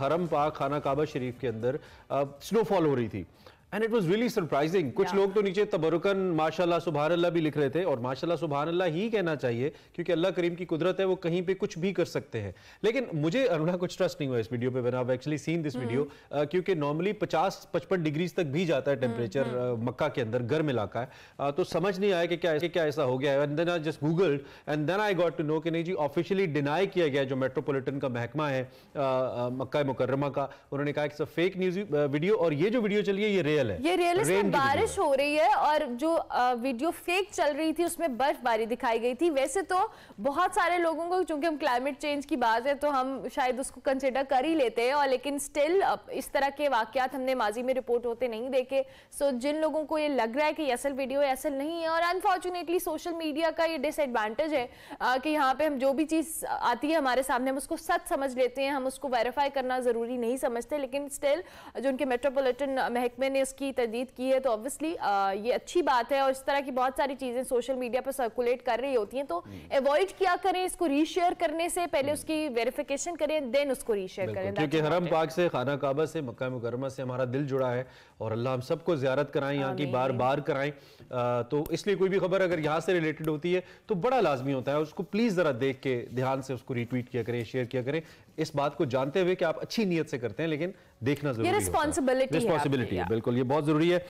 हरम पाक खाना काबा शरीफ के अंदर स्नोफॉल हो रही थी and it was really surprising कुछ yeah. लोग तो नीचे तबरुकन माशाल्लाह अल्लाह भी लिख रहे थे और माशाल्लाह अल्लाह ही कहना चाहिए क्योंकि अल्लाह करीम की कुदरत है वो कहीं पे कुछ भी कर सकते हैं लेकिन मुझे अरुणा कुछ ट्रस्ट नहीं हुआ इस वीडियो पे when I actually seen this video क्योंकि नॉर्मली पचास पचपन डिग्रीज तक भी जाता है टेम्परेचर हम्म, uh, हम्म। मक्का के अंदर गर्म इलाका है uh, तो समझ नहीं आया कि क्या ऐसे क्या ऐसा हो गया and then I just googled and then I got to know कि नहीं जी ऑफिशियली डिनाई किया गया जो मेट्रोपोलिटन का महकमा है मक्का मुकरमा का उन्होंने कहा कि फेक न्यूज वीडियो और ये जो वीडियो चलिए ये रियल रियल है ये रियल है बारिश हो रही है और जो वीडियो फेक चल रही थी उसमें बर्फबारी दिखाई गई थी वैसे तो बहुत सारे लोगों को चूंकि हम क्लाइमेट चेंज की बात है तो हम शायद उसको कंसिडर कर ही लेते हैं और लेकिन स्टिल इस तरह के वाकत हमने माजी में रिपोर्ट होते नहीं देखे सो जिन लोगों को ये लग रहा है कि असल वीडियो असल नहीं है और अनफॉर्चुनेटली सोशल मीडिया का ये डिसएडवांटेज है कि यहाँ पे हम जो भी चीज़ आती है हमारे सामने हम उसको सच समझ लेते हैं हम उसको वेरीफाई करना ज़रूरी नहीं समझते लेकिन स्टिल जो उनके मेट्रोपोलिटन महकमे ने की तरदीद की है तो ऑब्वियसली ये अच्छी बात है और इस तरह की बहुत सारी चीज़ें सोशल मीडिया पर सर्कुलेट कर रही होती हैं तो अवॉइड हम्म। क्या करें इसको रीशेयर करने से पहले हम्म। उसकी वेरिफिकेशन करें देन उसको रीशेयर करें क्योंकि हरम पाक से खाना काबा से मक्का मुकरमा से हमारा दिल जुड़ा है और अल्लाह हम सबको ज्यारत कराएं यहाँ की बार बार कराएं तो इसलिए कोई भी खबर अगर यहाँ से रिलेटेड होती है तो बड़ा लाजमी होता है उसको प्लीज़ ज़रा देख के ध्यान से उसको रिट्वीट किया करें शेयर किया करें इस बात को जानते हुए कि आप अच्छी नीयत से करते हैं लेकिन देखना जरूरी है रिस्पॉन्सिबिलिटी है बिल्कुल ये बहुत ज़रूरी है